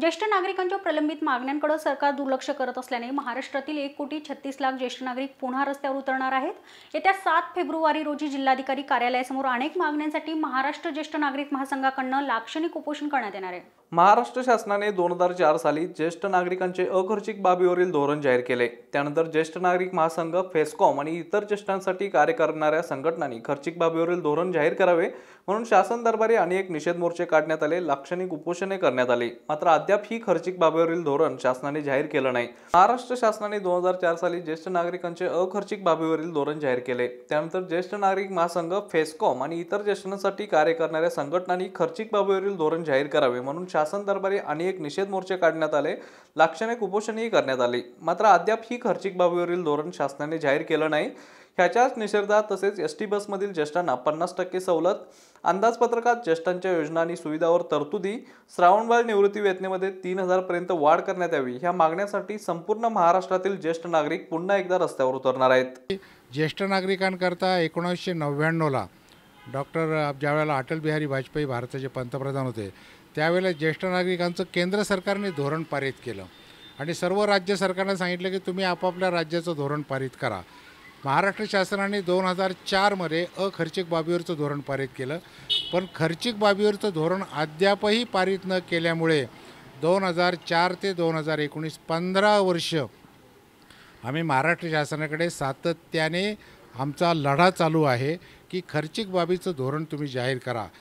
ज्येष्ठ नागरिकांच्या प्रलंबित मागण्यांकडे सरकार दुर्लक्ष करत असल्याने महाराष्ट्रातील एक कोटी छत्तीस लाख ज्येष्ठ नागरिक पुन्हा रस्त्यावर उतरणार आहेत येत्या सात फेब्रुवारी रोजी जिल्हाधिकारी कार्यालयासमोर अनेक मागण्यांसाठी महाराष्ट्र ज्येष्ठ नागरिक महासंघाकडनं लाक्षणिक उपोषण करण्यात येणार आहे महाराष्ट्र शासनाने दोन हजार चार साली ज्येष्ठ नागरिकांचे अखर्चिक बाबीवरील धोरण जाहीर केले त्यानंतर ज्येष्ठ नागरिक महासंघ फेस्कॉम आणि इतर ज्येष्ठांसाठी कार्य करणाऱ्या संघटनांनी खर्चिक बाबीवरील धोरण जाहीर करावे म्हणून शासन दरबारी अनेक निषेध मोर्चे काढण्यात आले लाक्षणिक उपोषणे करण्यात आली मात्र अद्याप ही खर्चिक बाबीवरील धोरण शासनाने जाहीर केलं नाही महाराष्ट्र शासनाने दोन हजार चार साली ज्येष्ठ नागरिकांचे अखर्चिक बाबीवरील धोरण जाहीर केले त्यानंतर ज्येष्ठ नागरिक महासंघ फेस्कॉम आणि इतर ज्येष्ठांसाठी कार्य करणाऱ्या संघटनांनी खर्चिक बाबीवरील धोरण जाहीर करावे म्हणून शासन दरबारी अनेक निषेध मोर्चे काढण्यात आले लाक्षणिक उपोषणही करण्यात आली मात्र अद्याप ही खर्चिक बाबीवरील धोरण शासनाने जाहीर केलं नाही ह्याच्याच निषेधात तसेच एस टी बसमधील ज्येष्ठांना पन्नास टक्के सवलत अंदाजपत्रकात ज्येष्ठांच्या योजना आणि सुविधावर तरतुदी श्रावणबाळ निवृत्ती वेतनेमध्ये तीन हजारपर्यंत वाढ करण्यात यावी ह्या मागण्यासाठी संपूर्ण महाराष्ट्रातील ज्येष्ठ नागरिक पुन्हा एकदा रस्त्यावर उतरणार आहेत ज्येष्ठ नागरिकांकरता एकोणीसशे नव्याण्णवला डॉक्टर ज्यावेळेला अटल बिहारी वाजपेयी भारताचे पंतप्रधान होते त्यावेळेला ज्येष्ठ नागरिकांचं केंद्र सरकारने धोरण पारित केलं आणि सर्व राज्य सरकारनं सांगितलं की तुम्ही आपापल्या राज्याचं धोरण पारित करा महाराष्ट्र शासनाने दोन हजार चारमध्ये अखर्चिक बाबीवरचं धोरण पारित केलं पण खर्चिक बाबीवरचं धोरण अद्यापही पारित न केल्यामुळे दोन हजार चार ते दोन हजार एकोणीस पंधरा वर्ष आम्ही महाराष्ट्र शासनाकडे सातत्याने आमचा लढा चालू आहे की खर्चिक बाबीचं धोरण तुम्ही जाहीर करा